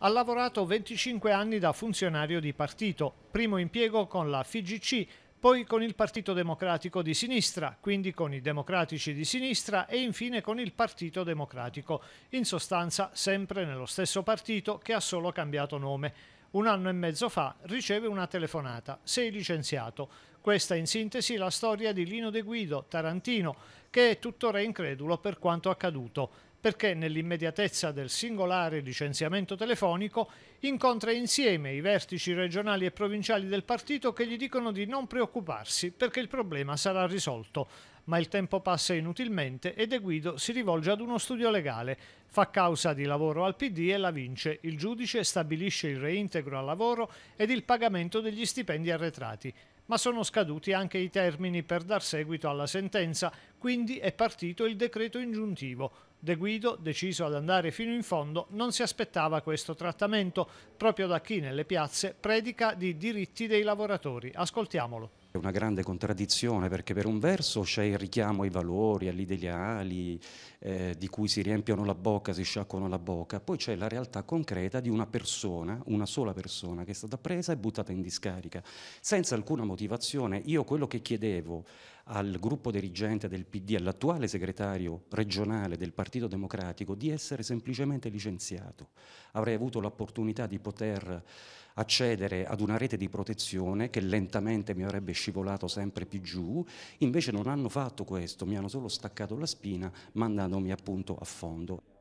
Ha lavorato 25 anni da funzionario di partito, primo impiego con la FIGC, poi con il Partito Democratico di Sinistra, quindi con i Democratici di Sinistra e infine con il Partito Democratico, in sostanza sempre nello stesso partito che ha solo cambiato nome un anno e mezzo fa riceve una telefonata, sei licenziato. Questa in sintesi la storia di Lino De Guido, Tarantino, che è tuttora incredulo per quanto accaduto, perché nell'immediatezza del singolare licenziamento telefonico incontra insieme i vertici regionali e provinciali del partito che gli dicono di non preoccuparsi perché il problema sarà risolto ma il tempo passa inutilmente e De Guido si rivolge ad uno studio legale, fa causa di lavoro al PD e la vince. Il giudice stabilisce il reintegro al lavoro ed il pagamento degli stipendi arretrati. Ma sono scaduti anche i termini per dar seguito alla sentenza, quindi è partito il decreto ingiuntivo. De Guido, deciso ad andare fino in fondo, non si aspettava questo trattamento proprio da chi nelle piazze predica di diritti dei lavoratori. Ascoltiamolo una grande contraddizione perché per un verso c'è il richiamo ai valori, agli ideali eh, di cui si riempiono la bocca, si sciacquano la bocca, poi c'è la realtà concreta di una persona, una sola persona che è stata presa e buttata in discarica, senza alcuna motivazione. Io quello che chiedevo al gruppo dirigente del PD, all'attuale segretario regionale del Partito Democratico, di essere semplicemente licenziato. Avrei avuto l'opportunità di poter accedere ad una rete di protezione che lentamente mi avrebbe scivolato sempre più giù, invece non hanno fatto questo, mi hanno solo staccato la spina mandandomi appunto a fondo.